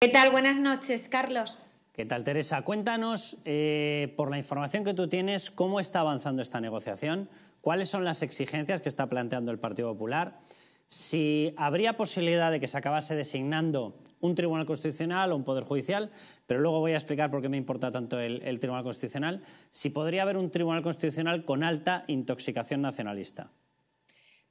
¿Qué tal? Buenas noches, Carlos. ¿Qué tal, Teresa? Cuéntanos, eh, por la información que tú tienes, cómo está avanzando esta negociación, cuáles son las exigencias que está planteando el Partido Popular, si habría posibilidad de que se acabase designando un Tribunal Constitucional o un Poder Judicial, pero luego voy a explicar por qué me importa tanto el Tribunal Constitucional, si podría haber un Tribunal Constitucional con alta intoxicación nacionalista.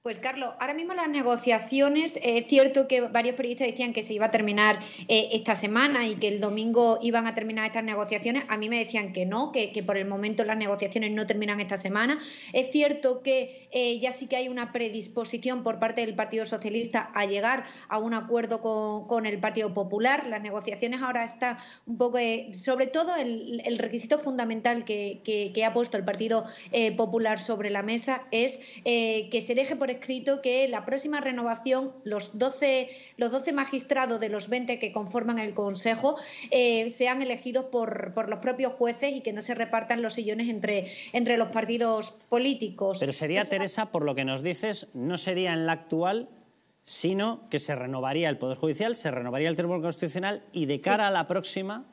Pues Carlos, ahora mismo las negociaciones, eh, es cierto que varios periodistas decían que se iba a terminar eh, esta semana y que el domingo iban a terminar estas negociaciones. A mí me decían que no, que, por el momento las negociaciones no terminan esta semana. Es cierto que eh, ya sí que hay una predisposición por parte del Partido Socialista a llegar a un acuerdo con, el Partido Popular. Las negociaciones ahora están un poco, sobre todo el, requisito fundamental que, que, ha puesto el Partido Popular sobre la mesa es que se deje por escrito que la próxima renovación, los 12, los 12 magistrados de los 20 que conforman el Consejo, eh, sean elegidos por, por, los propios jueces y que no se repartan los sillones entre, entre los partidos políticos. Pero sería, Teresa, por lo que nos dices, no sería en la actual sino que se renovaría el Poder Judicial, se renovaría el Tribunal Constitucional y de cara a la próxima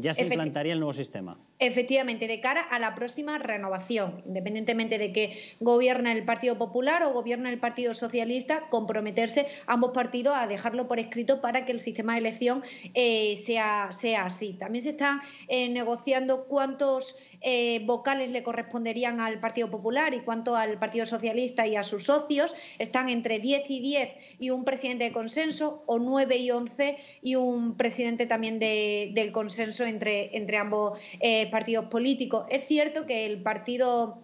ya se implantaría el nuevo sistema. Efectivamente, de cara a la próxima renovación, independientemente de que gobierne el Partido Popular o gobierne el Partido Socialista, comprometerse ambos partidos a dejarlo por escrito para que el sistema de elección eh, sea, sea así. También se están eh, negociando cuántos eh, vocales le corresponderían al Partido Popular y cuánto al Partido Socialista y a sus socios. Están entre 10 y 10 y un presidente de consenso, o 9 y 11 y un presidente también de, del consenso entre, ambos eh, partidos políticos. Es cierto que el partido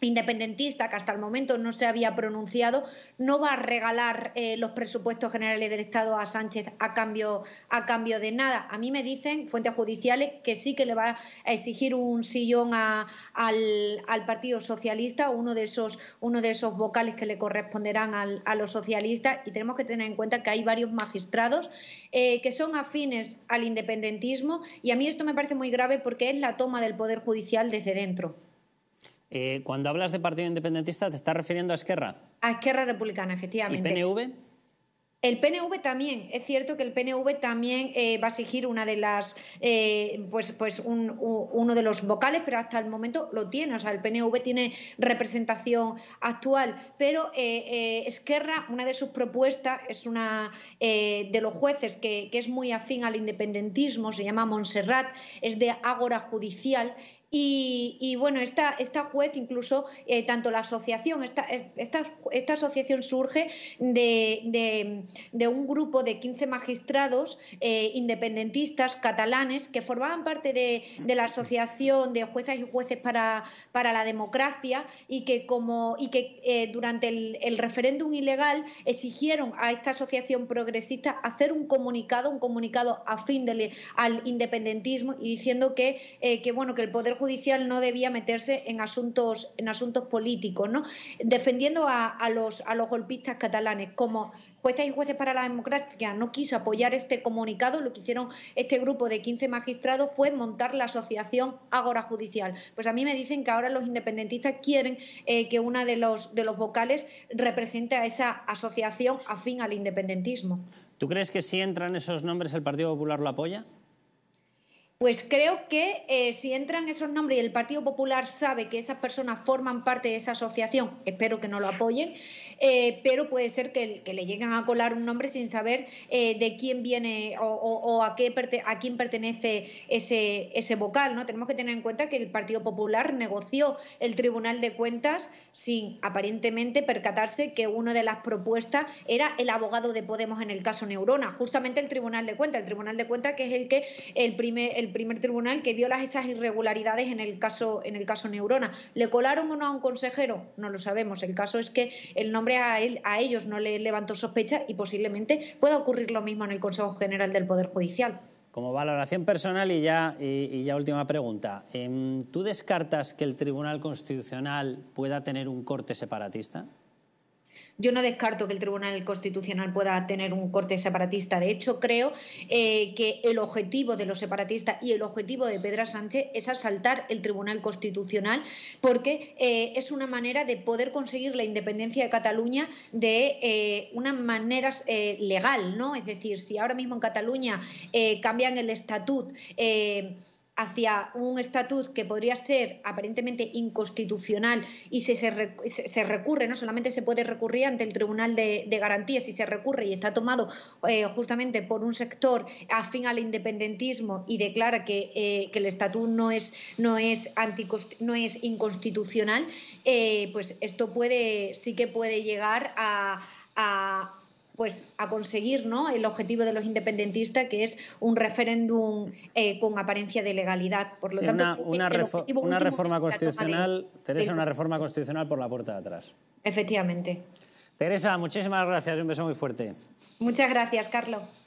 independentista que hasta el momento no se había pronunciado, no va a regalar eh, los presupuestos generales del Estado a Sánchez a cambio, a cambio de nada. A mí me dicen fuentes judiciales que sí que le va a exigir un sillón al, Partido Socialista, uno de, esos, uno de esos vocales que le corresponderán a los socialistas. Y tenemos que tener en cuenta que hay varios magistrados eh, que son afines al independentismo y a mí esto me parece muy grave porque es la toma del Poder Judicial desde dentro. Eh, cuando hablas de Partido Independentista, ¿te estás refiriendo a Esquerra? A Esquerra Republicana, efectivamente. El PNV? El PNV también, es cierto que el PNV también eh, va a exigir una de las, eh, pues, pues uno de los vocales, pero hasta el momento lo tiene. O sea, el PNV tiene representación actual, pero Esquerra, una de sus propuestas es una de los jueces que, que, es muy afín al independentismo, se llama Montserrat, es de Ágora Judicial y, bueno, esta, esta juez, incluso eh, tanto la asociación, esta, esta, esta asociación surge de, de, un grupo de 15 magistrados eh, independentistas catalanes que formaban parte de, de, la asociación de juezas y jueces para, para la democracia y que, como, y que eh, durante el, referéndum ilegal exigieron a esta asociación progresista hacer un comunicado, un comunicado afín al independentismo y diciendo que, que, bueno, que el Poder Judicial Judicial no debía meterse en asuntos, en asuntos políticos, ¿no? defendiendo a, los, a los golpistas catalanes. Como jueces y jueces para la democracia no quiso apoyar este comunicado, lo que hicieron este grupo de 15 magistrados fue montar la asociación Agora Judicial. Pues a mí me dicen que ahora los independentistas quieren eh, que una de los, de los vocales represente a esa asociación afín al independentismo. ¿Tú crees que si entran esos nombres el Partido Popular lo apoya? Pues creo que eh, si entran esos nombres y el Partido Popular sabe que esas personas forman parte de esa asociación, espero que no lo apoyen, eh, pero puede ser que, le lleguen a colar un nombre sin saber eh, de quién viene o, a, qué a quién pertenece ese, ese vocal. ¿no? Tenemos que tener en cuenta que el Partido Popular negoció el Tribunal de Cuentas sin aparentemente percatarse que una de las propuestas era el abogado de Podemos en el caso Neurona, justamente el Tribunal de Cuentas, el Tribunal de Cuentas que es el que el primer, el primer tribunal que viola esas irregularidades en el caso en el caso Neurona. ¿Le colaron o no a un consejero? No lo sabemos. El caso es que el nombre a, a ellos no le levantó sospecha y posiblemente pueda ocurrir lo mismo en el Consejo General del Poder Judicial. Como valoración personal y ya, y, y ya última pregunta, em, ¿tú descartas que el Tribunal Constitucional pueda tener un corte separatista? Yo no descarto que el Tribunal Constitucional pueda tener un corte separatista. De hecho, creo eh, que el objetivo de los separatistas y el objetivo de Pedra Sánchez es asaltar el Tribunal Constitucional porque eh, es una manera de poder conseguir la independencia de Cataluña de eh, una manera legal, ¿no? Es decir, si ahora mismo en Cataluña cambian el estatut hacia un estatut que podría ser aparentemente inconstitucional y se, se, recurre, no solamente se puede recurrir ante el Tribunal de, de Garantías, si se recurre y está tomado eh, justamente por un sector afín al independentismo y declara que, eh, que el estatuto no es, no es, no es inconstitucional, eh, pues esto puede, sí que puede llegar a pues a conseguir el objetivo de los independentistas, que es un referéndum eh, con apariencia de legalidad. Por lo tanto, una, reforma constitucional, Teresa, una reforma constitucional por la puerta de atrás. Efectivamente. Teresa, muchísimas gracias, un beso muy fuerte. Muchas gracias, Carlos.